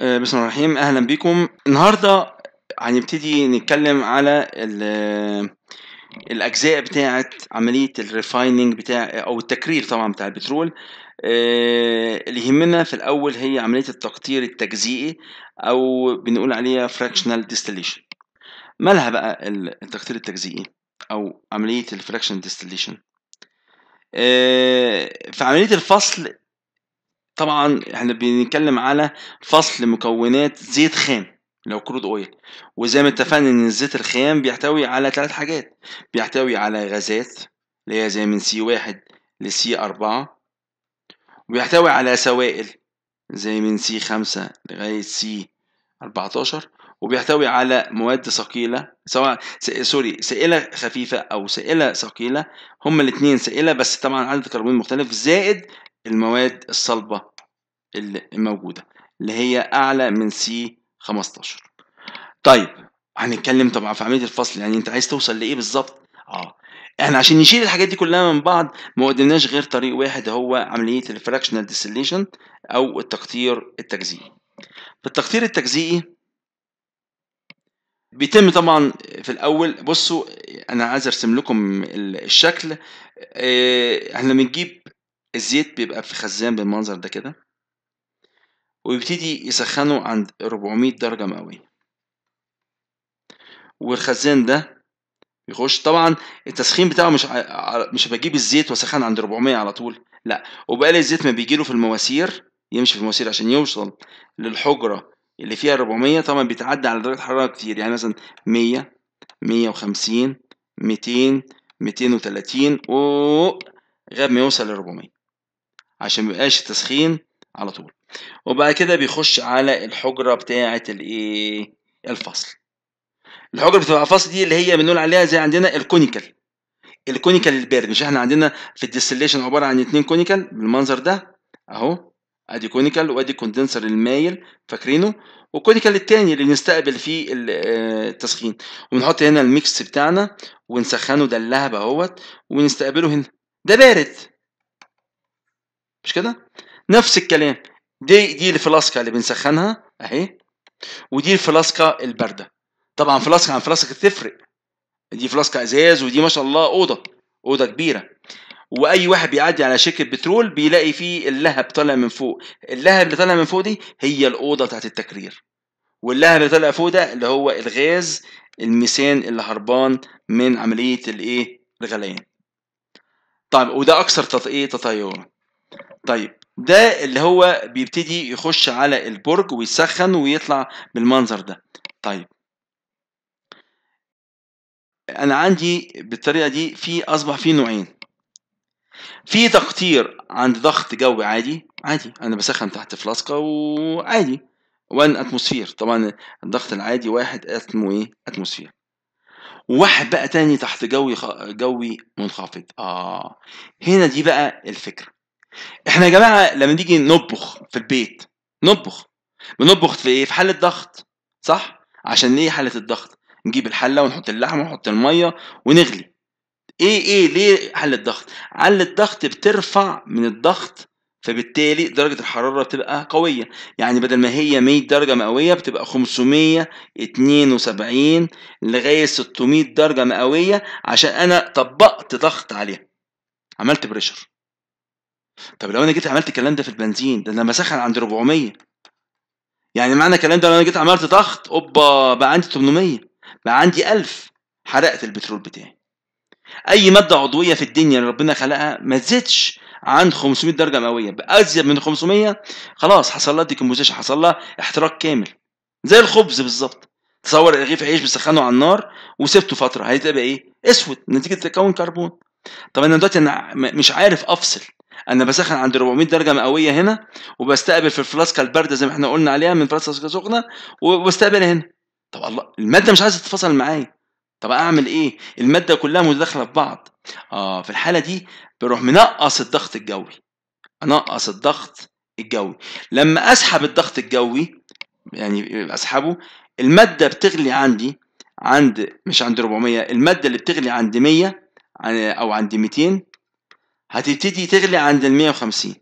آه، بسم الله الرحمن الرحيم اهلا بيكم النهارده هنبتدي نتكلم على الاجزاء بتاعه عمليه الريفايننج بتاع او التكرير طبعا بتاع البترول آه، اللي يهمنا في الاول هي عمليه التقطير التجزيئي او بنقول عليها فراكشنال ديستليشن مالها بقى التقطير التجزيئي او عمليه الفراكشنال ديستليشن آه، في عمليه الفصل طبعا احنا بنتكلم على فصل مكونات زيت خام لو كرود اويل وزي ما اتفقنا ان الزيت الخام بيحتوي على ثلاث حاجات بيحتوي على غازات اللي هي زي من سي واحد لسي أربعة وبيحتوي على سوائل زي من سي خمسة لغاية سي أربعتاشر وبيحتوي على مواد ثقيلة سواء سوري سائلة خفيفة أو سائلة ثقيلة هما الاتنين سائلة بس طبعا عدد الكربون مختلف زائد المواد الصلبة الموجودة اللي هي أعلى من سي 15 طيب هنتكلم طبعا في عملية الفصل يعني أنت عايز توصل لإيه بالظبط؟ أه احنا عشان نشيل الحاجات دي كلها من بعض ما قدمناش غير طريق واحد هو عملية الفراكشنال ديسليشن أو التقطير التجزيئي. في التقطير التجزيئي بيتم طبعا في الاول بصوا انا عايز ارسم لكم الشكل آه، احنا بنجيب الزيت بيبقى في خزان بالمنظر ده كده ويبتدي يسخنه عند 400 درجة مئوية والخزان ده يخش طبعا التسخين بتاعه مش ع... مش بجيب الزيت وسخن عند 400 على طول لا وبقالي الزيت ما بيجيله في المواسير يمشي في المواسير عشان يوصل للحجرة اللي فيها 400 طبعا بيتعدى على درجة حرارة كتير يعني مثلا 100 150 200 230 و غاب ما يوصل ل 400 عشان ما يبقاش التسخين على طول وبعد كده بيخش على الحجرة بتاعة الايه الفصل الحجرة بتاعة الفصل دي اللي هي بنقول عليها زي عندنا الكونيكال الكونيكال البارد مش احنا عندنا في الديستليشن عبارة عن اتنين كونيكال بالمنظر ده اهو ادي كونيكال وادي كوندنسر المايل فاكرينه والكونيكال التاني اللي بنستقبل فيه آه، التسخين ونحط هنا الميكس بتاعنا ونسخنه ده اللهب اهوت ونستقبله هنا ده بارد مش كده نفس الكلام دي دي الفلاسكا اللي بنسخنها اهي ودي الفلاسكا البارده طبعا فلاسكا عن فلاسكا تفرق دي فلاسكا ازاز ودي ما شاء الله اوضه اوضه كبيره واي واحد بيعدي على شركه بترول بيلاقي فيه اللهب طالع من فوق اللهب اللي طالع من فوق دي هي الاوضه بتاعت التكرير واللهب اللي طالع فوق ده اللي هو الغاز الميثان اللي هربان من عمليه الايه الغليان طيب وده اكثر تط... ايه تطيرا طيب ده اللي هو بيبتدي يخش على البرج ويسخن ويطلع بالمنظر ده طيب انا عندي بالطريقه دي في اصبح في نوعين في تقطير عند ضغط جوي عادي عادي انا بسخن تحت فلاسكه وعادي 1 اتموسفير طبعا الضغط العادي واحد اسمه ايه اتموسفير وواحد بقى تاني تحت جوي جوي منخفض اه هنا دي بقى الفكره احنا يا جماعه لما نيجي نطبخ في البيت نطبخ بنطبخ في ايه في حاله ضغط صح عشان ايه حله الضغط نجيب الحله ونحط اللحمه ونحط الميه ونغلي ايه ايه ليه حله الضغط حله الضغط بترفع من الضغط فبالتالي درجة الحرارة بتبقى قوية يعني بدل ما هي 100 درجة مئوية بتبقى 572 لغاية 600 درجة مئوية عشان أنا طبقت ضغط عليها عملت بريشر طب لو انا جيت عملت الكلام ده في البنزين ده انا بسخن عند 400 يعني معنى الكلام ده لو انا جيت عملت ضغط اوبا بقى عندي 800 بقى عندي 1000 حرقت البترول بتاعي اي ماده عضويه في الدنيا اللي ربنا خلقها ما تزيدش عن 500 درجه مئويه بازيد من 500 خلاص حصل لها ديكمبوزيشن حصل لها احتراق كامل زي الخبز بالظبط تصور رغيف عيش بسخنه على النار وسبته فتره هيبقى ايه اسود نتيجه تكون كربون طب انا دلوقتي انا مش عارف افصل انا بسخن عند 400 درجه مئويه هنا وبستقبل في الفلاسكه البارده زي ما احنا قلنا عليها من فلاسكه سخنه وبستقبل هنا طب الله الماده مش عايزه تتفصل معايا طب اعمل ايه الماده كلها متداخله في بعض اه في الحاله دي بروح منقص الضغط الجوي انقص الضغط الجوي لما اسحب الضغط الجوي يعني اسحبه الماده بتغلي عندي عند مش عند 400 الماده اللي بتغلي عند 100 او عند 200 هتبتدي تغلي عند ال 150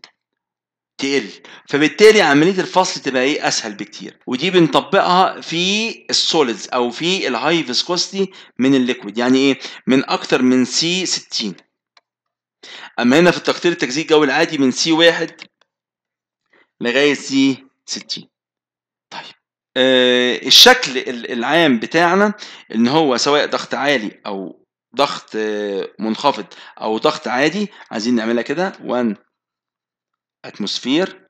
تقل فبالتالي عمليه الفصل تبقى ايه اسهل بكتير ودي بنطبقها في السوليدز او في الهاي فيسكوستي من الليكويد يعني ايه من اكتر من سي 60 اما هنا في التقطير التجزيء الجوي العادي من سي 1 لغايه سي 60 طيب آه الشكل العام بتاعنا ان هو سواء ضغط عالي او ضغط آه، منخفض او ضغط عادي عايزين نعملها كده 1 اتموسفير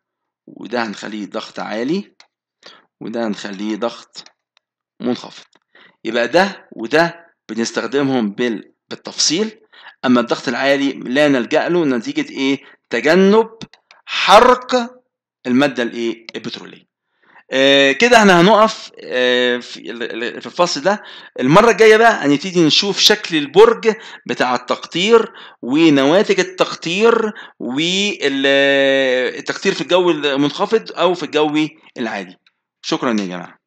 وده هنخليه ضغط عالي وده هنخليه ضغط منخفض يبقى ده وده بنستخدمهم بالتفصيل اما الضغط العالي لا نلجا له نتيجه ايه تجنب حرق الماده الايه البتروليه آه، كده احنا هنقف آه، في الفصل ده المرة الجاية بقى هنبتدي نشوف شكل البرج بتاع التقطير ونواتج التقطير والتقطير آه، في الجو المنخفض او في الجو العادي شكرا يا جماعة